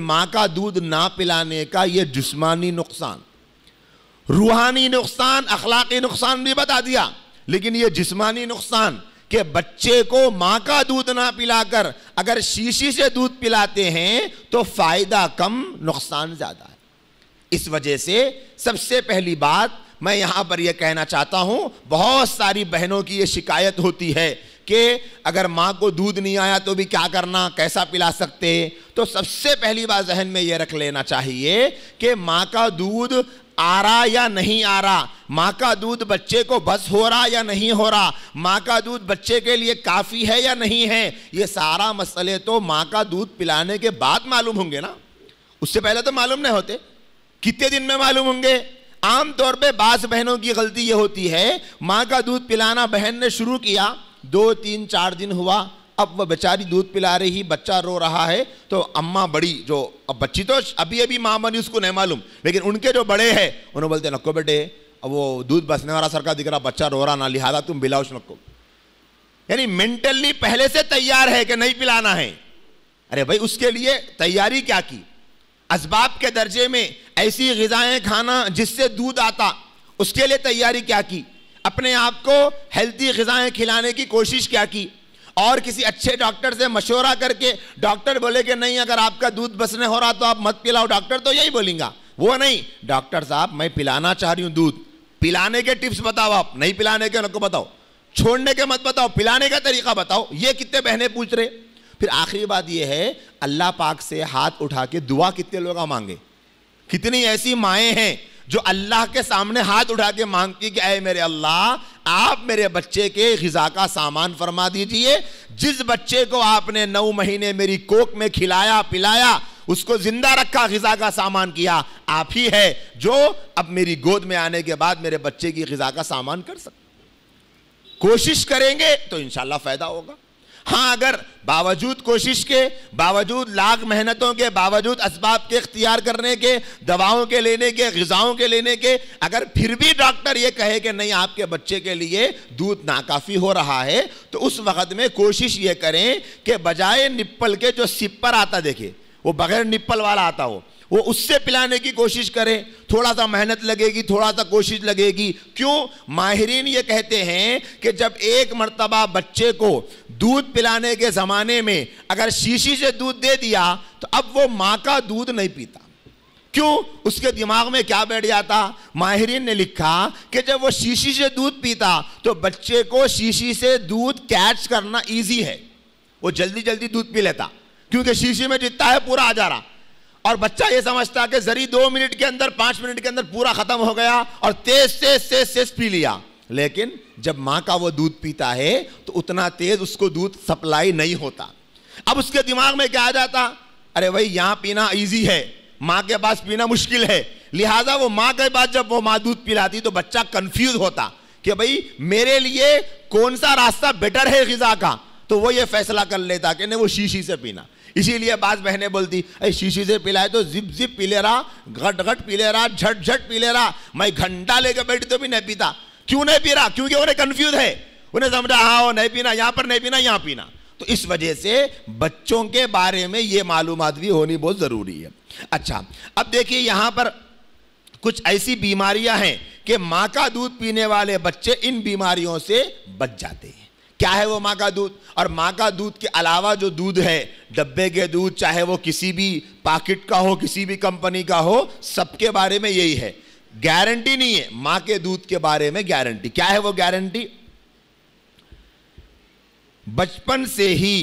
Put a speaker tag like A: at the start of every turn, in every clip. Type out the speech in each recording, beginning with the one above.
A: माँ का दूध ना पिलाने का ये जिसमानी नुकसान रूहानी नुकसान अखलाकी नुकसान भी बता दिया लेकिन ये जिसमानी नुकसान के बच्चे को माँ का दूध ना पिलाकर अगर शीशी से दूध पिलाते हैं तो फायदा कम नुकसान ज़्यादा है इस वजह से सबसे पहली बात मैं यहां पर यह कहना चाहता हूं बहुत सारी बहनों की यह शिकायत होती है कि अगर माँ को दूध नहीं आया तो भी क्या करना कैसा पिला सकते तो सबसे पहली बात जहन में यह रख लेना चाहिए कि माँ का दूध आ रहा या नहीं आ रहा माँ का दूध बच्चे को बस हो रहा या नहीं हो रहा माँ का दूध बच्चे के लिए काफ़ी है या नहीं है ये सारा मसले तो माँ का दूध पिलाने के बाद मालूम होंगे ना उससे पहले तो मालूम नहीं होते कितने दिन में मालूम होंगे आमतौर पे बास बहनों की गलती ये होती है माँ का दूध पिलाना बहन ने शुरू किया दो तीन चार दिन हुआ अब वह बेचारी दूध पिला रही बच्चा रो रहा है तो अम्मा बड़ी जो अब बच्ची तो अभी अभी माँ बनी उसको नहीं मालूम लेकिन उनके जो बड़े हैं उन्होंने बोलते नक्को बेटे अब वो दूध बसने वाला सरकार दिख रहा बच्चा रो रहा ना लिहाजा तुम बिलाओ नक्को यानी मेंटली पहले से तैयार है कि नहीं पिलाना है अरे भाई उसके लिए तैयारी क्या की इसबाब के दर्जे में ऐसी गजाएं खाना जिससे दूध आता उसके लिए तैयारी क्या की अपने आप को हेल्थी गजाएं खिलाने की कोशिश क्या की और किसी अच्छे डॉक्टर से मशवरा करके डॉक्टर बोले कि नहीं अगर आपका दूध बसने हो रहा तो आप मत पिलाओ डॉक्टर तो यही बोलेंगे वो नहीं डॉक्टर साहब मैं पिलाना चाह रही हूँ दूध पिलाने के टिप्स बताओ आप नहीं पिलाने के उनको बताओ छोड़ने के मत बताओ पिलाने का तरीका बताओ ये कितने बहने पूछ रहे फिर आखिरी बात यह है अल्लाह पाक से हाथ उठा के दुआ कितने लोग मांगे कितनी ऐसी माएँ हैं जो अल्लाह के सामने हाथ उठा के मांगती कि अरे मेरे अल्लाह आप मेरे बच्चे के गज़ा का सामान फरमा दीजिए जिस बच्चे को आपने नौ महीने मेरी कोक में खिलाया पिलाया उसको जिंदा रखा गज़ा का सामान किया आप ही है जो अब मेरी गोद में आने के बाद मेरे बच्चे की गज़ा का सामान कर सकते कोशिश करेंगे तो इनशाला फ़ायदा होगा हाँ अगर बावजूद कोशिश के बावजूद लाख मेहनतों के बावजूद इसबाब के इख्तियार करने के दवाओं के लेने के गज़ाओं के लेने के अगर फिर भी डॉक्टर ये कहे कि नहीं आपके बच्चे के लिए दूध नाकाफ़ी हो रहा है तो उस वक़्त में कोशिश ये करें कि बजाय निप्पल के जो सिप्पर आता देखे वो बगैर निप्पल वाला आता हो वो उससे पिलाने की कोशिश करें थोड़ा सा मेहनत लगेगी थोड़ा सा कोशिश लगेगी क्यों माहरीन ये कहते हैं कि जब एक मरतबा बच्चे को दूध पिलाने के ज़माने में अगर शीशी से दूध दे दिया तो अब वो माँ का दूध नहीं पीता क्यों उसके दिमाग में क्या बैठ जाता माहरीन ने लिखा कि जब वो शीशी से दूध पीता तो बच्चे को शीशी से दूध कैच करना ईजी है वो जल्दी जल्दी दूध पी लेता क्योंकि शीशी में जितना है पूरा आ जा रहा और बच्चा ये समझता कि जरी दो मिनट के अंदर पांच मिनट के अंदर पूरा खत्म हो गया और तेज तेज तेज तेज पी लिया लेकिन जब माँ का वो दूध पीता है तो उतना तेज उसको दूध सप्लाई नहीं होता अब उसके दिमाग में क्या आ जाता अरे भाई यहाँ पीना ईजी है माँ के पास पीना मुश्किल है लिहाजा वो माँ के पास जब वो माँ दूध पिलाती तो बच्चा कंफ्यूज होता कि भाई मेरे लिए कौन सा रास्ता बेटर है गजा का तो वो ये फैसला कर लेता कि नहीं वो शीशी से पीना इसीलिए बात बहने बोलती अरे शीशी से पिलाए तो जिप जिप पी ले रहा घट घट पी ले रहा झट झट पी ले रहा मैं घंटा लेके बैठी तो भी नहीं पीता क्यों नहीं पी रहा क्योंकि उन्हें कन्फ्यूज है उन्हें समझा हाँ नहीं पीना यहाँ पर नहीं पीना यहाँ पीना तो इस वजह से बच्चों के बारे में ये मालूम भी होनी बहुत ज़रूरी है अच्छा अब देखिए यहाँ पर कुछ ऐसी बीमारियां हैं कि माँ का दूध पीने वाले बच्चे इन बीमारियों से बच जाते हैं क्या है वो माँ का दूध और माँ का दूध के अलावा जो दूध है डब्बे के दूध चाहे वो किसी भी पाकिट का हो किसी भी कंपनी का हो सबके बारे में यही है गारंटी नहीं है माँ के दूध के बारे में गारंटी क्या है वो गारंटी बचपन से ही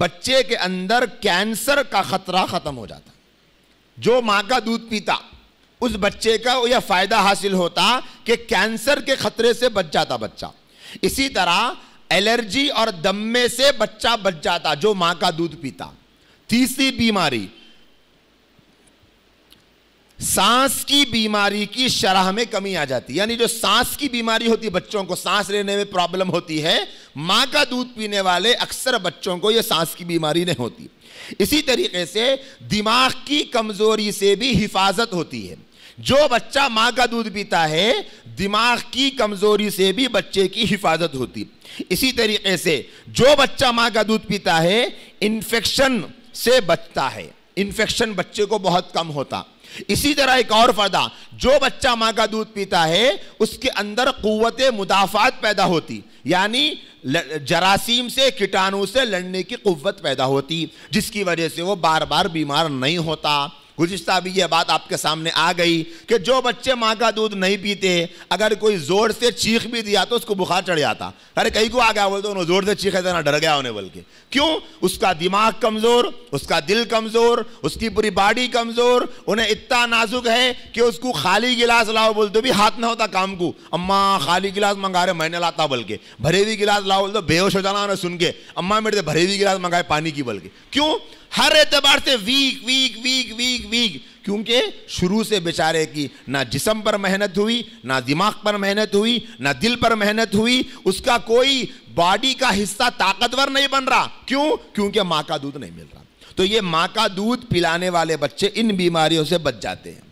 A: बच्चे के अंदर कैंसर का खतरा खत्म हो जाता जो माँ का दूध पीता उस बच्चे का यह फायदा हासिल होता कि कैंसर के खतरे से बच जाता बच्चा इसी तरह एलर्जी और दम्मे से बच्चा बच जाता जो मां का दूध पीता तीसरी बीमारी सांस की बीमारी की शराह में कमी आ जाती यानी जो सांस की बीमारी होती है बच्चों को सांस लेने में प्रॉब्लम होती है मां का दूध पीने वाले अक्सर बच्चों को यह सांस की बीमारी नहीं होती इसी तरीके से दिमाग की कमजोरी से भी हिफाजत होती है जो बच्चा माँ का दूध पीता है दिमाग की कमजोरी से भी बच्चे की हिफाजत होती इसी तरीके से जो बच्चा माँ का दूध पीता है इन्फेक्शन से बचता है इन्फेक्शन बच्चे को बहुत कम होता इसी तरह एक और फ़ायदा जो बच्चा माँ का दूध पीता है उसके अंदर कुत मुदाफ़ात पैदा होती यानी जरासीम से कीटाणु से लड़ने की कुत पैदा होती जिसकी वजह से वो बार बार बीमार नहीं होता गुजश्ता भी यह बात आपके सामने आ गई कि जो बच्चे माँ का दूध नहीं पीते अगर कोई ज़ोर से चीख भी दिया तो उसको बुखार चढ़ जाता अरे कहीं को आ गया बोलते उन्होंने ज़ोर से चीखे देना तो डर गया उन्हें बोल के क्यों उसका दिमाग कमज़ोर उसका दिल कमज़ोर उसकी पूरी बॉडी कमज़ोर उन्हें इतना नाजुक है कि उसको खाली गिलास लाओ बोलते भी हाथ ना होता काम को अम्मा खाली गिलास मंगा रहे मैंने लाता बोल के भरे हुई गिलास लाओ बोलते बेहोश हो जाना उन्हें सुन के अम्मा मेरे भरे हुई गिलास मंगाए पानी की बोल के क्यों हर एतबार से वीक वीक शुरू से बेचारे की ना जिसम पर मेहनत हुई ना दिमाग पर मेहनत हुई ना दिल पर मेहनत हुई उसका कोई बॉडी का हिस्सा ताकतवर नहीं बन रहा क्यों क्योंकि माँ का दूध नहीं मिल रहा तो ये माँ का दूध पिलाने वाले बच्चे इन बीमारियों से बच जाते हैं